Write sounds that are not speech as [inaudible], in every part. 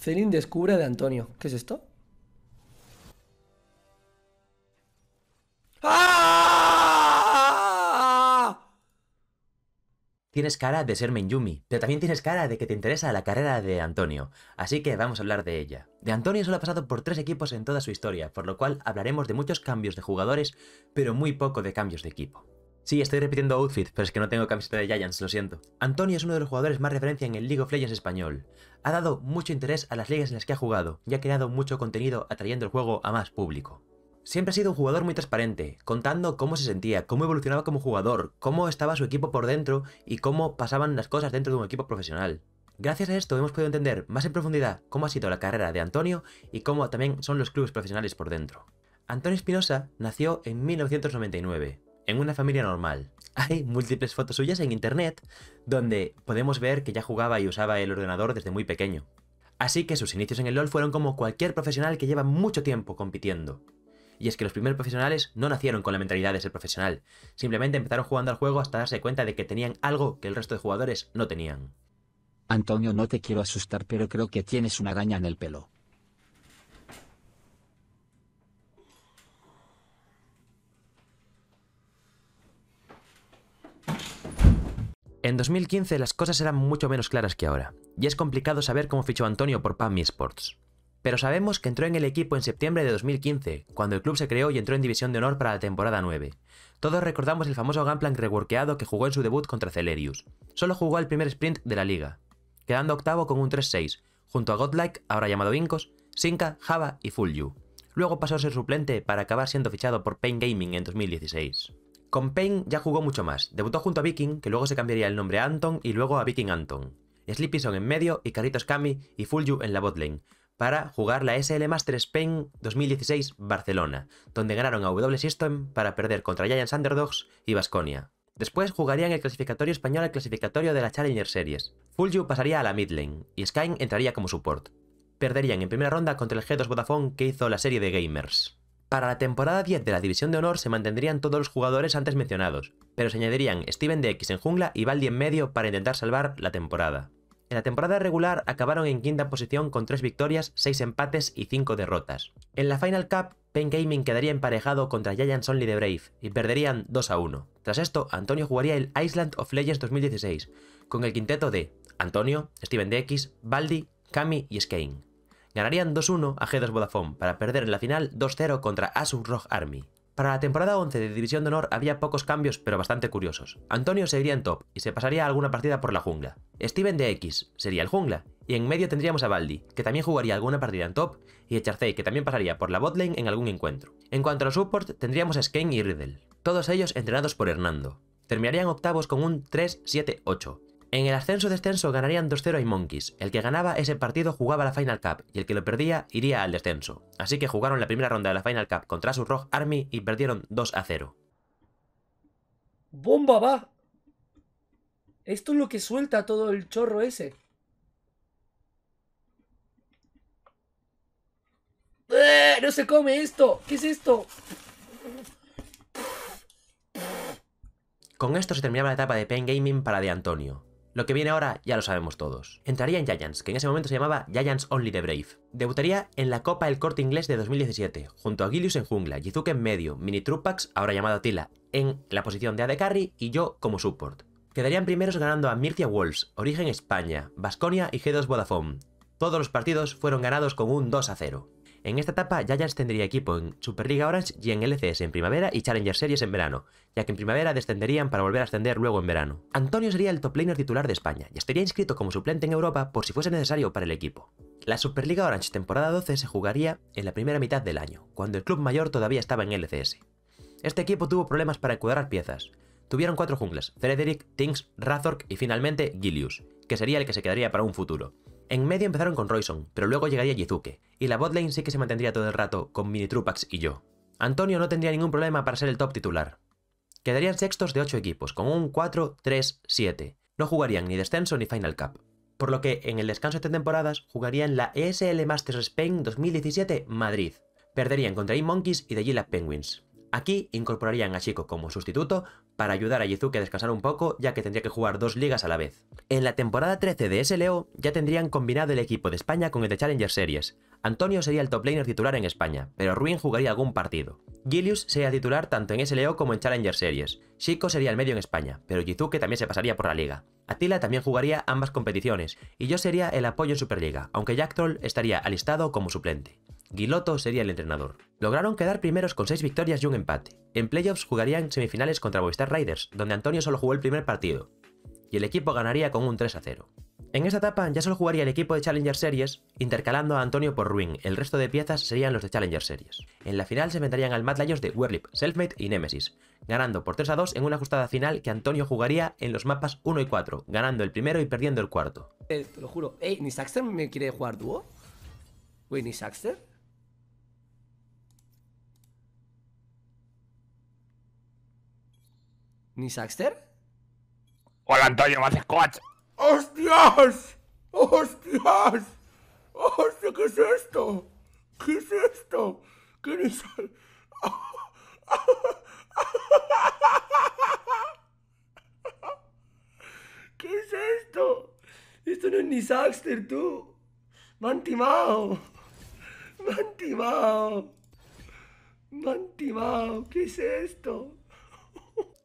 Celine descubre de Antonio. ¿Qué es esto? ¡Ah! Tienes cara de ser Menyumi, pero también tienes cara de que te interesa la carrera de Antonio, así que vamos a hablar de ella. De Antonio solo ha pasado por tres equipos en toda su historia, por lo cual hablaremos de muchos cambios de jugadores, pero muy poco de cambios de equipo. Sí, estoy repitiendo outfit, pero es que no tengo camiseta de Giants, lo siento. Antonio es uno de los jugadores más referencia en el League of Legends español. Ha dado mucho interés a las ligas en las que ha jugado y ha creado mucho contenido atrayendo el juego a más público. Siempre ha sido un jugador muy transparente, contando cómo se sentía, cómo evolucionaba como jugador, cómo estaba su equipo por dentro y cómo pasaban las cosas dentro de un equipo profesional. Gracias a esto hemos podido entender más en profundidad cómo ha sido la carrera de Antonio y cómo también son los clubes profesionales por dentro. Antonio Espinosa nació en 1999 en una familia normal. Hay múltiples fotos suyas en internet donde podemos ver que ya jugaba y usaba el ordenador desde muy pequeño. Así que sus inicios en el LoL fueron como cualquier profesional que lleva mucho tiempo compitiendo. Y es que los primeros profesionales no nacieron con la mentalidad de ser profesional, simplemente empezaron jugando al juego hasta darse cuenta de que tenían algo que el resto de jugadores no tenían. Antonio, no te quiero asustar, pero creo que tienes una araña en el pelo. En 2015 las cosas eran mucho menos claras que ahora, y es complicado saber cómo fichó Antonio por PAMI Sports. Pero sabemos que entró en el equipo en septiembre de 2015, cuando el club se creó y entró en división de honor para la temporada 9. Todos recordamos el famoso Gunplank reworkeado que jugó en su debut contra Celerius. Solo jugó el primer sprint de la liga, quedando octavo con un 3-6, junto a Godlike, ahora llamado Incos, Sinca, Java y Fulyu. Luego pasó a ser suplente para acabar siendo fichado por Pain Gaming en 2016. Con Payne ya jugó mucho más. Debutó junto a Viking, que luego se cambiaría el nombre a Anton y luego a Viking Anton. son en medio y Carritos Kami y Fulju en la botlane para jugar la SL Masters Pain 2016 Barcelona, donde ganaron a W System para perder contra Giants Underdogs y Vasconia. Después jugarían el clasificatorio español al clasificatorio de la Challenger Series. Fulju pasaría a la midlane y Skyne entraría como support. Perderían en primera ronda contra el G2 Vodafone que hizo la serie de Gamers. Para la temporada 10 de la División de Honor se mantendrían todos los jugadores antes mencionados, pero se añadirían Steven DX en jungla y Valdi en medio para intentar salvar la temporada. En la temporada regular acabaron en quinta posición con 3 victorias, 6 empates y 5 derrotas. En la Final Cup, Pain Gaming quedaría emparejado contra Giants Only de Brave y perderían 2 a 1. Tras esto, Antonio jugaría el Island of Legends 2016, con el quinteto de Antonio, Steven DX, Baldi, Kami y skein Ganarían 2-1 a G2 Vodafone para perder en la final 2-0 contra Asus Rock Army. Para la temporada 11 de División de Honor había pocos cambios pero bastante curiosos. Antonio seguiría en top y se pasaría alguna partida por la jungla. Steven de X sería el jungla y en medio tendríamos a Baldi, que también jugaría alguna partida en top, y Echarcei que también pasaría por la botlane en algún encuentro. En cuanto a los support, tendríamos a Skane y Riddle, todos ellos entrenados por Hernando. Terminarían octavos con un 3-7-8, en el ascenso-descenso ganarían 2-0 a Monkeys. El que ganaba ese partido jugaba la Final Cup y el que lo perdía iría al descenso. Así que jugaron la primera ronda de la Final Cup contra su Rock Army y perdieron 2-0. ¡Bomba va! Esto es lo que suelta todo el chorro ese. ¡Eh! ¡No se come esto! ¿Qué es esto? Con esto se terminaba la etapa de Pen Gaming para De Antonio. Lo que viene ahora ya lo sabemos todos. Entraría en Giants, que en ese momento se llamaba Giants Only the Brave. Debutaría en la Copa El Corte Inglés de 2017, junto a Gilius en jungla, Jizuke en medio, Mini Trupax, ahora llamado Tila, en la posición de AD Carry y yo como support. Quedarían primeros ganando a Mircia Wolves, Origen España, Basconia y G2 Vodafone. Todos los partidos fueron ganados con un 2 a 0. En esta etapa, Giants tendría equipo en Superliga Orange y en LCS en primavera y Challenger Series en verano, ya que en primavera descenderían para volver a ascender luego en verano. Antonio sería el top laner titular de España y estaría inscrito como suplente en Europa por si fuese necesario para el equipo. La Superliga Orange temporada 12 se jugaría en la primera mitad del año, cuando el club mayor todavía estaba en LCS. Este equipo tuvo problemas para cuadrar piezas. Tuvieron cuatro junglas, Frederick, Tinks, Razork y finalmente Gilius, que sería el que se quedaría para un futuro. En medio empezaron con Royson, pero luego llegaría Yizuke, y la botlane sí que se mantendría todo el rato con Mini Trupax y yo. Antonio no tendría ningún problema para ser el top titular. Quedarían sextos de 8 equipos, con un 4-3-7. No jugarían ni descenso ni Final Cup. Por lo que en el descanso de temporadas jugarían la ESL Masters Spain 2017 Madrid. Perderían contra E-Monkeys y The Gila Penguins. Aquí incorporarían a Chico como sustituto para ayudar a Yizuke a descansar un poco ya que tendría que jugar dos ligas a la vez. En la temporada 13 de SLO ya tendrían combinado el equipo de España con el de Challenger Series. Antonio sería el top laner titular en España, pero Ruin jugaría algún partido. Gilius sería titular tanto en SLO como en Challenger Series. Chico sería el medio en España, pero Yizuke también se pasaría por la liga. Atila también jugaría ambas competiciones, y yo sería el apoyo en Superliga, aunque Jack Troll estaría alistado como suplente. Guilotto sería el entrenador. Lograron quedar primeros con 6 victorias y un empate. En playoffs jugarían semifinales contra Movistar Riders, donde Antonio solo jugó el primer partido, y el equipo ganaría con un 3 a 0. En esta etapa ya solo jugaría el equipo de Challenger Series, intercalando a Antonio por Ruin, el resto de piezas serían los de Challenger Series. En la final se enfrentarían al Mad de Werlip, Selfmade y Nemesis, ganando por 3 a 2 en una ajustada final que Antonio jugaría en los mapas 1 y 4, ganando el primero y perdiendo el cuarto. Eh, te lo juro, Ey, ¿ni Saxter me quiere jugar dúo? ¿ni ¿Ni Saxter? Hola Antonio, me haces coach. ¡Hostias! ¡Hostias! ¡Hostia, qué es esto! ¿Qué es esto? ¿Qué es esto? ¿Qué es esto? Esto no es ni Saxter, tú. Me han timado. Me han timado. Me han timado. ¿Qué es esto?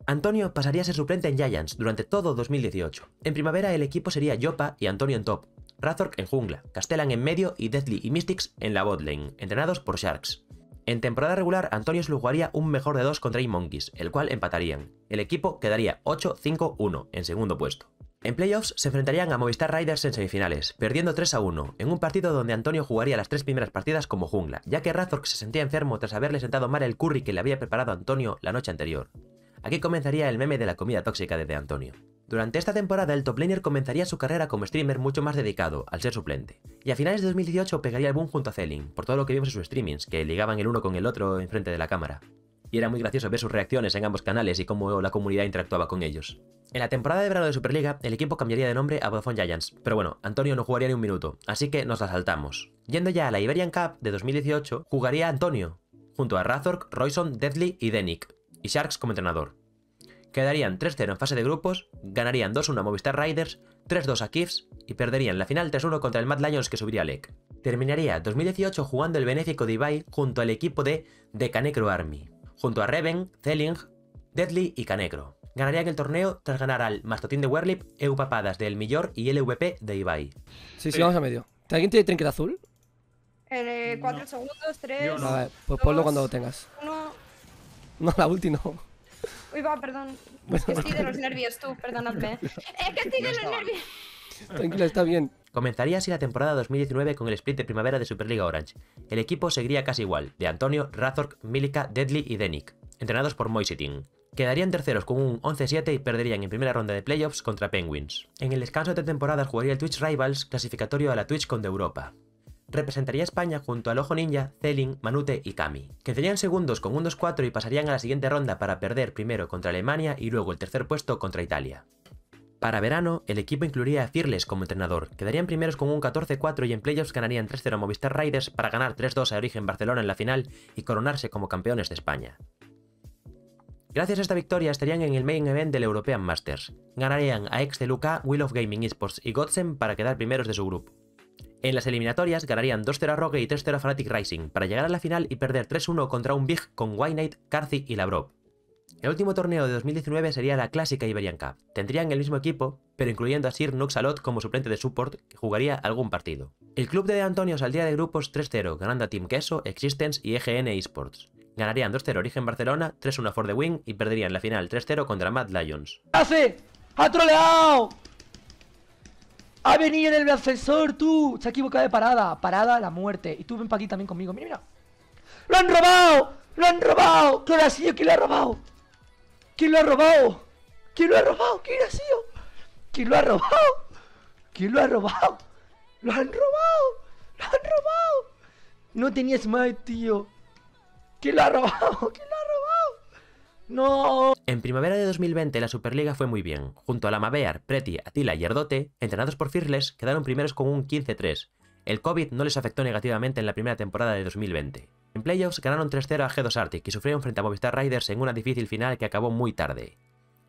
Antonio pasaría a ser suplente en Giants durante todo 2018. En primavera el equipo sería Yopa y Antonio en top, Razork en jungla, Castellan en medio y Deathly y Mystics en la botlane, entrenados por Sharks. En temporada regular Antonio se jugaría un mejor de dos contra Monkeys, el cual empatarían. El equipo quedaría 8-5-1 en segundo puesto. En playoffs se enfrentarían a Movistar Riders en semifinales, perdiendo 3 1, en un partido donde Antonio jugaría las tres primeras partidas como jungla, ya que Razork se sentía enfermo tras haberle sentado mal el curry que le había preparado Antonio la noche anterior. Aquí comenzaría el meme de la comida tóxica de De Antonio. Durante esta temporada el top laner comenzaría su carrera como streamer mucho más dedicado, al ser suplente. Y a finales de 2018 pegaría el boom junto a Celin, por todo lo que vimos en sus streamings, que ligaban el uno con el otro enfrente de la cámara. Y era muy gracioso ver sus reacciones en ambos canales y cómo la comunidad interactuaba con ellos. En la temporada de verano de Superliga, el equipo cambiaría de nombre a Vodafone Giants, pero bueno, Antonio no jugaría ni un minuto, así que nos asaltamos. Yendo ya a la Iberian Cup de 2018, jugaría Antonio, junto a Razork, Royson, Deadly y Denik, y Sharks como entrenador. Quedarían 3-0 en fase de grupos, ganarían 2-1 a Movistar Riders, 3-2 a Kiffs y perderían la final 3-1 contra el Mad Lions que subiría a LEC. Terminaría 2018 jugando el benéfico de Ibai junto al equipo de The Canecro Army, junto a Reven, Zeling, Deadly y Canecro. Ganarían el torneo tras ganar al Mastotín de Werlip, EU Papadas de El Millor y LVP de Ibai. Sí, sí, vamos a medio. ¿Alguien tiene trinquete azul? 4 eh, segundos, 3. No. Pues ponlo cuando lo tengas. No, la última. Uy, va, perdón. Es que estoy de los nervios, tú, perdonadme. [laughs] Es que estoy de los nervios. Tranquila, está bien. Comenzaría así la temporada 2019 con el split de primavera de Superliga Orange. El equipo seguiría casi igual, de Antonio, Razork, Milica, Deadly y Denik, entrenados por Moisiting. Quedarían terceros con un 11-7 y perderían en primera ronda de playoffs contra Penguins. En el descanso de temporada jugaría el Twitch Rivals clasificatorio a la Twitch con de Europa representaría España junto al Ojo Ninja, Zelin, Manute y Kami. Quedarían segundos con un 2-4 y pasarían a la siguiente ronda para perder primero contra Alemania y luego el tercer puesto contra Italia. Para verano, el equipo incluiría a Firles como entrenador. Quedarían primeros con un 14-4 y en playoffs ganarían 3-0 a Movistar Riders para ganar 3-2 a Origen Barcelona en la final y coronarse como campeones de España. Gracias a esta victoria estarían en el main event del European Masters. Ganarían a Ex de Luca, Wheel of Gaming Esports y Godsen para quedar primeros de su grupo. En las eliminatorias ganarían 2-0 Rogue y 3-0 Fnatic Rising, para llegar a la final y perder 3-1 contra un Big con White Knight, Carthy y Lavrov. El último torneo de 2019 sería la clásica Iberian Cup. Tendrían el mismo equipo, pero incluyendo a Sir Noxalot como suplente de support, que jugaría algún partido. El club de, Antonio saldría de grupos 3-0, ganando a Team Queso, Existence y EGN Esports. Ganarían 2-0 Origen Barcelona, 3-1 For The Wing y perderían la final 3-0 contra Mad Lions. ¡Hace! ¡Ha troleado! ¡Ha ¡Ah, venido en el ascensor, tú! Se ha equivocado de parada. Parada, a la muerte. Y tú ven para aquí también conmigo. Mira, mira. ¡Lo han robado! ¡Lo han robado! ¿Quién ha sido? ¿Quién lo ha robado? ¿Quién lo ha robado? ¿Quién lo ha robado? ¿Quién ha sido? ¿Quién lo ha robado? ¿Quién lo ha robado? ¡Lo han robado! ¡Lo han robado! No tenías smite, tío. ¿Quién lo ha robado? lo ¡No! En primavera de 2020 la Superliga fue muy bien. Junto a la Mabear, Preti, Atila y Ardote, entrenados por Firles, quedaron primeros con un 15-3. El COVID no les afectó negativamente en la primera temporada de 2020. En playoffs ganaron 3-0 a G2 Arctic y sufrieron frente a Movistar Riders en una difícil final que acabó muy tarde.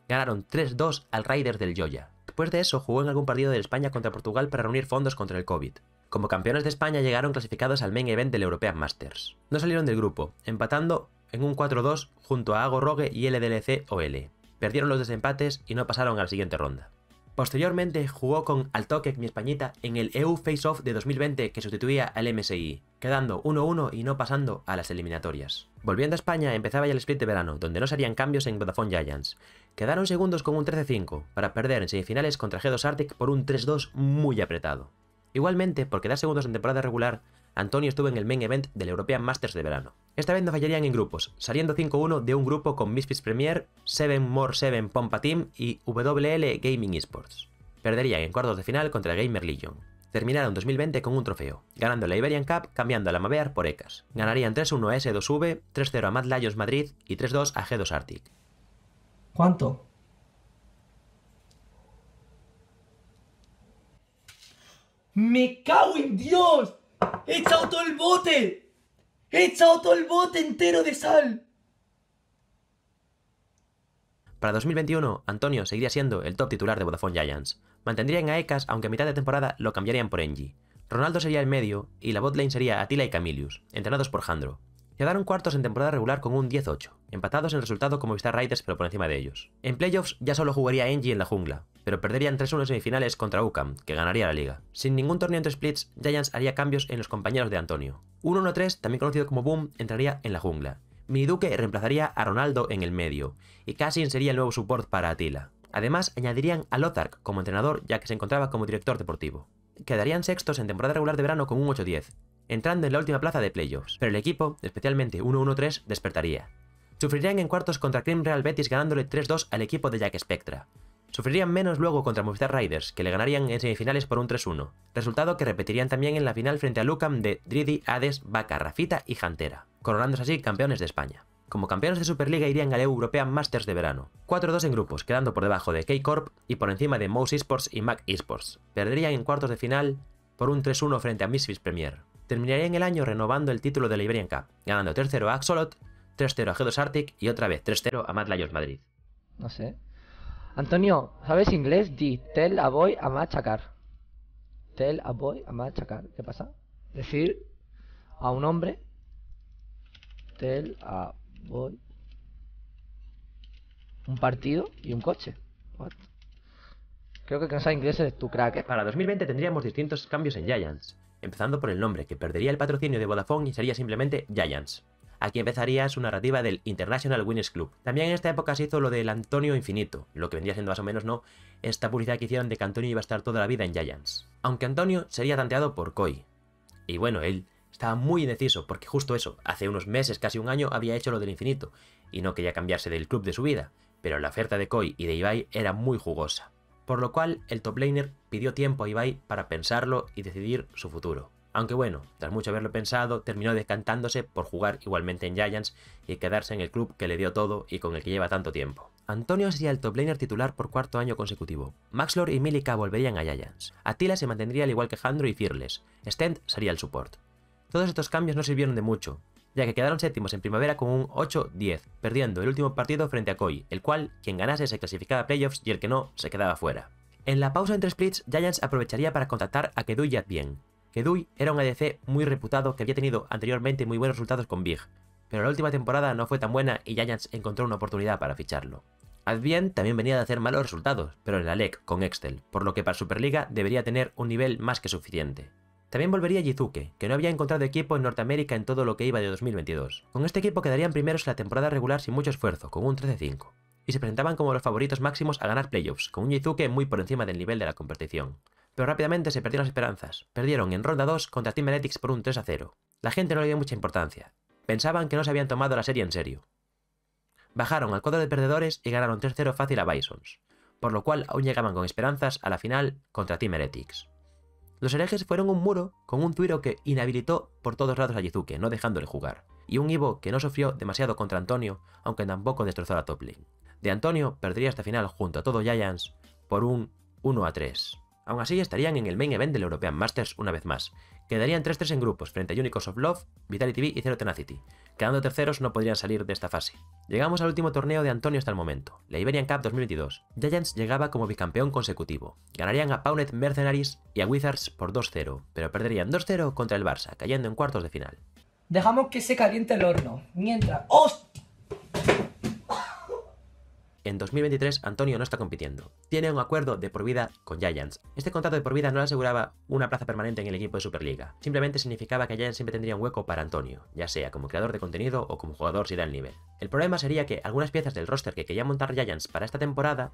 Ganaron 3-2 al Riders del Joya. Después de eso jugó en algún partido de España contra Portugal para reunir fondos contra el COVID. Como campeones de España llegaron clasificados al main event del European Masters. No salieron del grupo, empatando en un 4-2 junto a Ago Rogue y LDLC OL. Perdieron los desempates y no pasaron a la siguiente ronda. Posteriormente jugó con Altoquec, Mi Españita en el EU Face-Off de 2020 que sustituía al MSI, quedando 1-1 y no pasando a las eliminatorias. Volviendo a España empezaba ya el split de verano, donde no se harían cambios en Vodafone Giants. Quedaron segundos con un 13-5, para perder en semifinales contra G2 Arctic por un 3-2 muy apretado. Igualmente, por quedar segundos en temporada regular, Antonio estuvo en el main event del European Masters de verano. Esta vez no fallarían en grupos, saliendo 5-1 de un grupo con Misfits Premier, 7 More 7 Pompa Team y WL Gaming Esports. Perderían en cuartos de final contra Gamer Legion. Terminaron 2020 con un trofeo, ganando la Iberian Cup cambiando a la Mabear por ECAS. Ganarían 3-1 a S2V, 3-0 a Mad Lions Madrid y 3-2 a G2 Arctic. ¿Cuánto? ¡Me cago en Dios! ¡He echado todo el bote! He echado todo el bote entero de sal. Para 2021, Antonio seguiría siendo el top titular de Vodafone Giants. Mantendrían a Ekas, aunque a mitad de temporada lo cambiarían por Engie. Ronaldo sería el medio y la botlane sería Atila y Camilius, entrenados por Jandro. Quedaron cuartos en temporada regular con un 10-8, empatados en resultado como Vistar Riders pero por encima de ellos. En playoffs ya solo jugaría Engie en la jungla, pero perderían 3-1 en semifinales contra UCAM, que ganaría la liga. Sin ningún torneo entre splits, Giants haría cambios en los compañeros de Antonio. 1-1-3, también conocido como Boom, entraría en la jungla. Miduke reemplazaría a Ronaldo en el medio, y Cassin sería el nuevo support para Attila. Además, añadirían a Lothar como entrenador, ya que se encontraba como director deportivo. Quedarían sextos en temporada regular de verano con un 8-10, entrando en la última plaza de playoffs, pero el equipo, especialmente 1-1-3, despertaría. Sufrirían en cuartos contra Crim Real Betis ganándole 3-2 al equipo de Jack Spectra, Sufrirían menos luego contra Movistar Riders, que le ganarían en semifinales por un 3-1, resultado que repetirían también en la final frente a Lucam de Dridi, Hades, Vaca, Rafita y Jantera, coronándose así campeones de España. Como campeones de Superliga irían a al Europea Masters de verano, 4-2 en grupos, quedando por debajo de K-Corp y por encima de Mouse Esports y Mac Esports. Perderían en cuartos de final por un 3-1 frente a Misfits Premier. Terminarían el año renovando el título de la Iberian Cup, ganando 3-0 a Axolot, 3-0 a G2 Arctic y otra vez 3-0 a Mad Lions Madrid. No sé, Antonio, ¿sabes inglés? Di, tell a boy a machacar. Tell a boy a machacar. ¿Qué pasa? Decir a un hombre. Tell a boy. Un partido y un coche. What? Creo que cansar inglés es tu crack. ¿eh? Para 2020 tendríamos distintos cambios en Giants, empezando por el nombre, que perdería el patrocinio de Vodafone y sería simplemente Giants. Aquí empezaría su narrativa del International Winners Club. También en esta época se hizo lo del Antonio Infinito, lo que vendría siendo más o menos no esta publicidad que hicieron de que Antonio iba a estar toda la vida en Giants. Aunque Antonio sería tanteado por Koi. Y bueno, él estaba muy indeciso, porque justo eso, hace unos meses, casi un año, había hecho lo del Infinito, y no quería cambiarse del club de su vida, pero la oferta de Koi y de Ibai era muy jugosa. Por lo cual, el top laner pidió tiempo a Ibai para pensarlo y decidir su futuro aunque bueno, tras mucho haberlo pensado, terminó descantándose por jugar igualmente en Giants y quedarse en el club que le dio todo y con el que lleva tanto tiempo. Antonio sería el top laner titular por cuarto año consecutivo. Maxlor y Milika volverían a Giants. Attila se mantendría al igual que Handro y Fearless. Stent sería el support. Todos estos cambios no sirvieron de mucho, ya que quedaron séptimos en primavera con un 8-10, perdiendo el último partido frente a Koi, el cual quien ganase se clasificaba a playoffs y el que no se quedaba fuera. En la pausa entre splits, Giants aprovecharía para contratar a Keduya bien que era un ADC muy reputado que había tenido anteriormente muy buenos resultados con Big, pero la última temporada no fue tan buena y Giants encontró una oportunidad para ficharlo. Advien también venía de hacer malos resultados, pero en la LEC con Excel, por lo que para Superliga debería tener un nivel más que suficiente. También volvería Jizuke, que no había encontrado equipo en Norteamérica en todo lo que iba de 2022. Con este equipo quedarían primeros en la temporada regular sin mucho esfuerzo, con un 13-5, y se presentaban como los favoritos máximos a ganar playoffs, con un Jizuke muy por encima del nivel de la competición. Pero rápidamente se perdieron las esperanzas. Perdieron en ronda 2 contra Team Heretics por un 3 a 0. La gente no le dio mucha importancia. Pensaban que no se habían tomado la serie en serio. Bajaron al cuadro de perdedores y ganaron 3-0 fácil a Bisons, por lo cual aún llegaban con esperanzas a la final contra Team Heretics. Los herejes fueron un muro con un Tuiro que inhabilitó por todos lados a Yizuke, no dejándole jugar, y un Ivo que no sufrió demasiado contra Antonio, aunque tampoco destrozó a la De Antonio perdería esta final junto a todo Giants por un 1 a 3. Aún así estarían en el main event del European Masters una vez más. Quedarían 3-3 en grupos frente a Unicos of Love, Vitality y Zero Tenacity. Quedando terceros no podrían salir de esta fase. Llegamos al último torneo de Antonio hasta el momento, la Iberian Cup 2022. Giants llegaba como bicampeón consecutivo. Ganarían a Paunet Mercenaries y a Wizards por 2-0, pero perderían 2-0 contra el Barça, cayendo en cuartos de final. Dejamos que se caliente el horno. Mientras... ¡Hostia! en 2023 Antonio no está compitiendo. Tiene un acuerdo de por vida con Giants. Este contrato de por vida no le aseguraba una plaza permanente en el equipo de Superliga. Simplemente significaba que Giants siempre tendría un hueco para Antonio, ya sea como creador de contenido o como jugador si da el nivel. El problema sería que algunas piezas del roster que quería montar Giants para esta temporada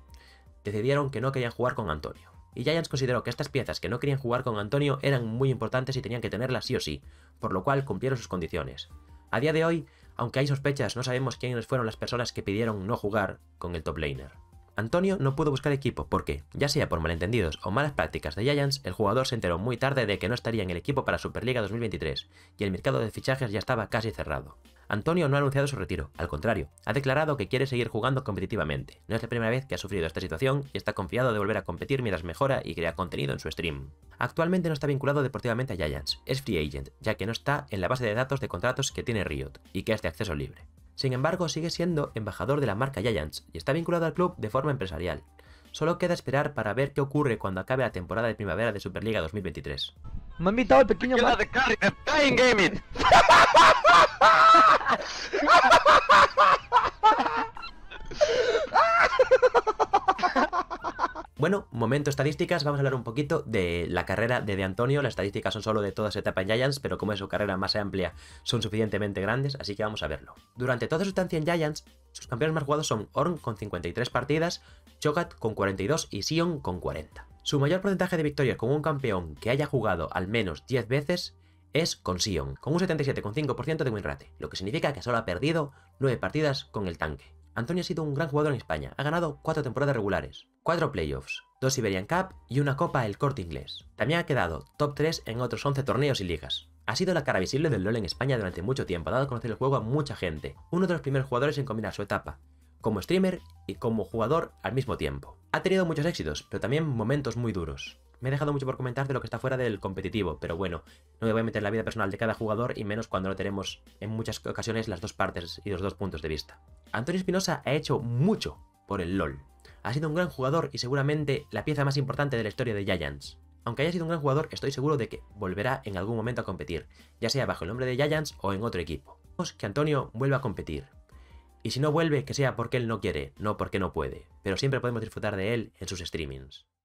decidieron que no querían jugar con Antonio. Y Giants consideró que estas piezas que no querían jugar con Antonio eran muy importantes y tenían que tenerlas sí o sí, por lo cual cumplieron sus condiciones. A día de hoy, aunque hay sospechas no sabemos quiénes fueron las personas que pidieron no jugar con el top laner. Antonio no pudo buscar equipo porque, ya sea por malentendidos o malas prácticas de Giants, el jugador se enteró muy tarde de que no estaría en el equipo para Superliga 2023 y el mercado de fichajes ya estaba casi cerrado. Antonio no ha anunciado su retiro, al contrario, ha declarado que quiere seguir jugando competitivamente. No es la primera vez que ha sufrido esta situación y está confiado de volver a competir mientras mejora y crea contenido en su stream. Actualmente no está vinculado deportivamente a Giants, es free agent, ya que no está en la base de datos de contratos que tiene Riot y que es de acceso libre. Sin embargo, sigue siendo embajador de la marca Giants y está vinculado al club de forma empresarial. Solo queda esperar para ver qué ocurre cuando acabe la temporada de primavera de Superliga 2023. Me invitado el pequeño [laughs] Bueno, momento estadísticas, vamos a hablar un poquito de la carrera de Antonio. Las estadísticas son solo de toda su etapa en Giants, pero como es su carrera más amplia, son suficientemente grandes, así que vamos a verlo. Durante toda su estancia en Giants, sus campeones más jugados son Orn con 53 partidas, Chogat con 42 y Sion con 40. Su mayor porcentaje de victorias con un campeón que haya jugado al menos 10 veces es con Sion, con un 77,5% de winrate, lo que significa que solo ha perdido 9 partidas con el tanque. Antonio ha sido un gran jugador en España, ha ganado 4 temporadas regulares, Cuatro playoffs, dos Iberian Cup y una Copa El Corte Inglés. También ha quedado top 3 en otros 11 torneos y ligas. Ha sido la cara visible del LoL en España durante mucho tiempo, ha dado a conocer el juego a mucha gente, uno de los primeros jugadores en combinar su etapa, como streamer y como jugador al mismo tiempo. Ha tenido muchos éxitos, pero también momentos muy duros. Me he dejado mucho por comentar de lo que está fuera del competitivo, pero bueno, no me voy a meter la vida personal de cada jugador y menos cuando no tenemos en muchas ocasiones las dos partes y los dos puntos de vista. Antonio Espinosa ha hecho mucho por el LoL ha sido un gran jugador y seguramente la pieza más importante de la historia de Giants. Aunque haya sido un gran jugador, estoy seguro de que volverá en algún momento a competir, ya sea bajo el nombre de Giants o en otro equipo. Que Antonio vuelva a competir. Y si no vuelve, que sea porque él no quiere, no porque no puede, pero siempre podemos disfrutar de él en sus streamings.